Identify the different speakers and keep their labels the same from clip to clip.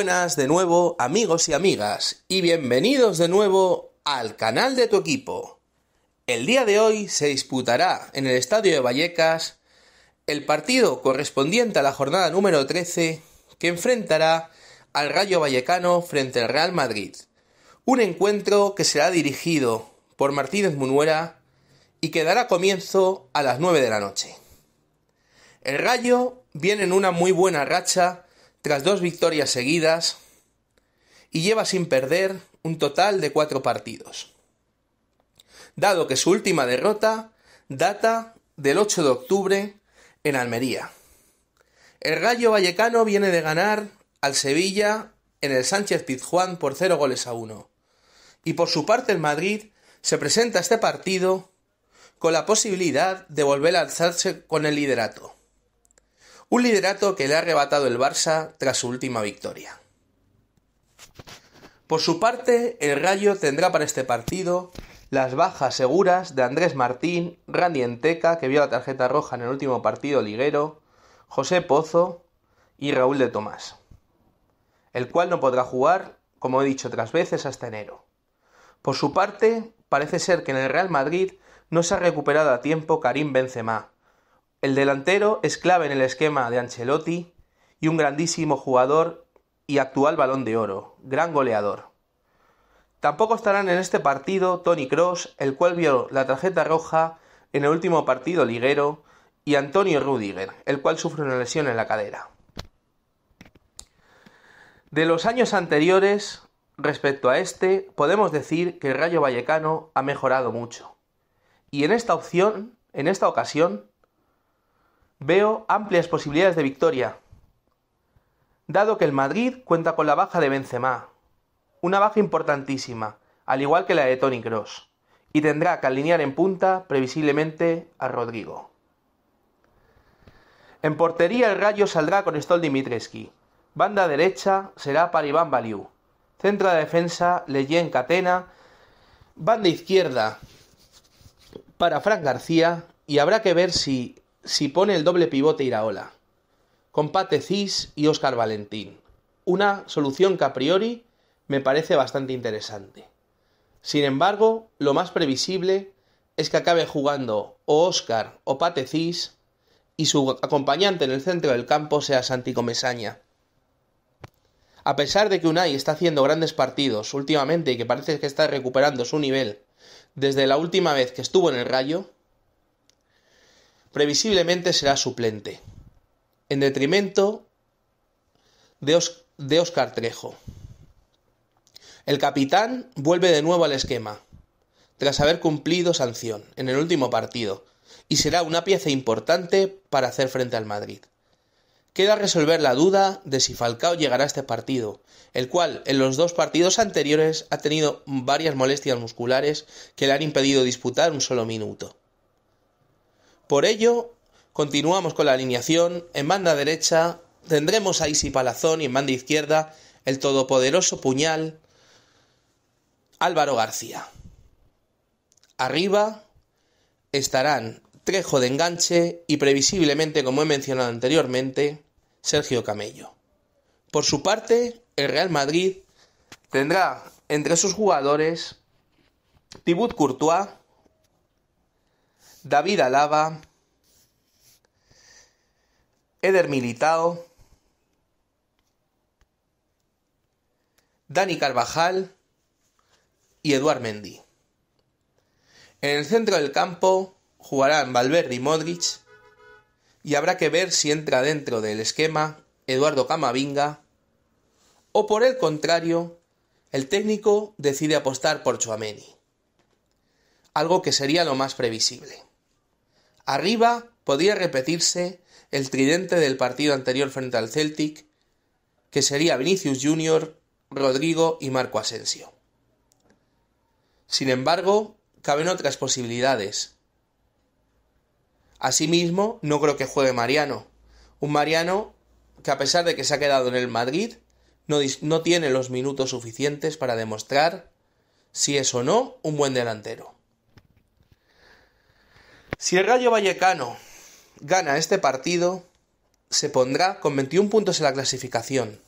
Speaker 1: buenas de nuevo amigos y amigas y bienvenidos de nuevo al canal de tu equipo. El día de hoy se disputará en el Estadio de Vallecas el partido correspondiente a la jornada número 13 que enfrentará al Rayo Vallecano frente al Real Madrid. Un encuentro que será dirigido por Martínez Munuera y que dará comienzo a las 9 de la noche. El Rayo viene en una muy buena racha tras dos victorias seguidas y lleva sin perder un total de cuatro partidos, dado que su última derrota data del 8 de octubre en Almería. El Rayo Vallecano viene de ganar al Sevilla en el Sánchez Pizjuán por 0 goles a 1. Y por su parte el Madrid se presenta a este partido con la posibilidad de volver a alzarse con el liderato. Un liderato que le ha arrebatado el Barça tras su última victoria. Por su parte, el Rayo tendrá para este partido las bajas seguras de Andrés Martín, Randy Enteca, que vio la tarjeta roja en el último partido liguero, José Pozo y Raúl de Tomás, el cual no podrá jugar, como he dicho otras veces, hasta enero. Por su parte, parece ser que en el Real Madrid no se ha recuperado a tiempo Karim Benzema, el delantero es clave en el esquema de Ancelotti y un grandísimo jugador y actual balón de oro, gran goleador. Tampoco estarán en este partido Tony Cross, el cual vio la tarjeta roja en el último partido liguero, y Antonio Rudiger, el cual sufre una lesión en la cadera. De los años anteriores, respecto a este, podemos decir que el Rayo Vallecano ha mejorado mucho. Y en esta opción, en esta ocasión, Veo amplias posibilidades de victoria, dado que el Madrid cuenta con la baja de Benzema, una baja importantísima, al igual que la de Tony Cross, y tendrá que alinear en punta previsiblemente a Rodrigo. En portería el Rayo saldrá con Stol Dimitreski. Banda derecha será para Iván Baliu. Centro de defensa Leyen Catena. Banda izquierda para Frank García y habrá que ver si si pone el doble pivote Iraola, con Pate y Óscar Valentín. Una solución que a priori me parece bastante interesante. Sin embargo, lo más previsible es que acabe jugando o Óscar o Pate Cis y su acompañante en el centro del campo sea Santi Comesaña. A pesar de que Unai está haciendo grandes partidos últimamente y que parece que está recuperando su nivel desde la última vez que estuvo en el Rayo, previsiblemente será suplente, en detrimento de, Oscar Trejo. El capitán vuelve de nuevo al esquema, tras haber cumplido sanción en el último partido, y será una pieza importante para hacer frente al Madrid. Queda resolver la duda de si Falcao llegará a este partido, el cual en los dos partidos anteriores ha tenido varias molestias musculares que le han impedido disputar un solo minuto. Por ello, continuamos con la alineación. En banda derecha tendremos a Isi Palazón y en banda izquierda el todopoderoso puñal Álvaro García. Arriba estarán Trejo de enganche y previsiblemente, como he mencionado anteriormente, Sergio Camello. Por su parte, el Real Madrid tendrá entre sus jugadores Tibut Courtois, David Alaba, Eder Militao, Dani Carvajal y Eduard Mendy. En el centro del campo jugarán Valverde y Modric y habrá que ver si entra dentro del esquema Eduardo Camavinga o por el contrario, el técnico decide apostar por Chuameni, algo que sería lo más previsible. Arriba podría repetirse el tridente del partido anterior frente al Celtic, que sería Vinicius Jr., Rodrigo y Marco Asensio. Sin embargo, caben otras posibilidades. Asimismo, no creo que juegue Mariano. Un Mariano que a pesar de que se ha quedado en el Madrid, no, no tiene los minutos suficientes para demostrar si es o no un buen delantero. Si el Rayo Vallecano gana este partido, se pondrá con 21 puntos en la clasificación.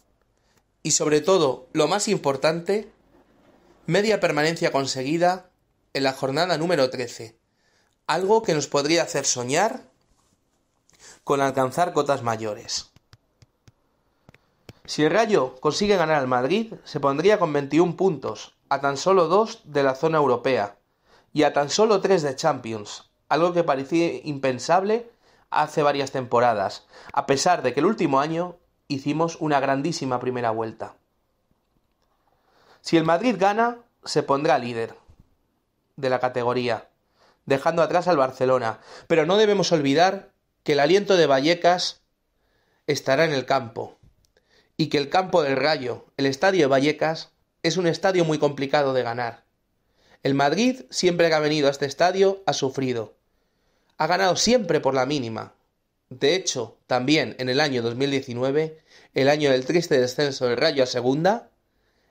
Speaker 1: Y sobre todo, lo más importante, media permanencia conseguida en la jornada número 13. Algo que nos podría hacer soñar con alcanzar cotas mayores. Si el Rayo consigue ganar al Madrid, se pondría con 21 puntos, a tan solo 2 de la zona europea y a tan solo 3 de Champions, algo que parecía impensable hace varias temporadas, a pesar de que el último año hicimos una grandísima primera vuelta. Si el Madrid gana, se pondrá líder de la categoría, dejando atrás al Barcelona, pero no debemos olvidar que el aliento de Vallecas estará en el campo y que el campo del Rayo, el estadio de Vallecas, es un estadio muy complicado de ganar. El Madrid, siempre que ha venido a este estadio, ha sufrido ha ganado siempre por la mínima. De hecho, también en el año 2019, el año del triste descenso del Rayo a segunda,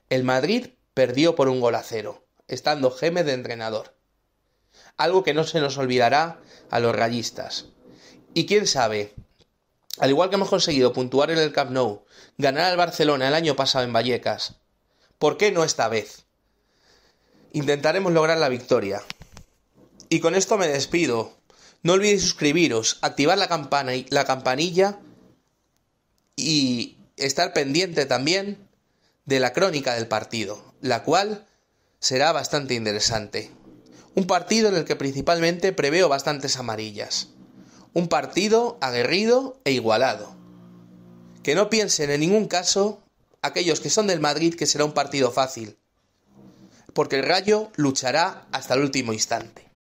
Speaker 1: el Madrid perdió por un gol a cero, estando Geme de entrenador. Algo que no se nos olvidará a los rayistas. Y quién sabe, al igual que hemos conseguido puntuar en el Camp Nou, ganar al Barcelona el año pasado en Vallecas, ¿por qué no esta vez? Intentaremos lograr la victoria. Y con esto me despido. No olvidéis suscribiros, activar la, campana, la campanilla y estar pendiente también de la crónica del partido, la cual será bastante interesante. Un partido en el que principalmente preveo bastantes amarillas. Un partido aguerrido e igualado. Que no piensen en ningún caso aquellos que son del Madrid que será un partido fácil, porque el Rayo luchará hasta el último instante.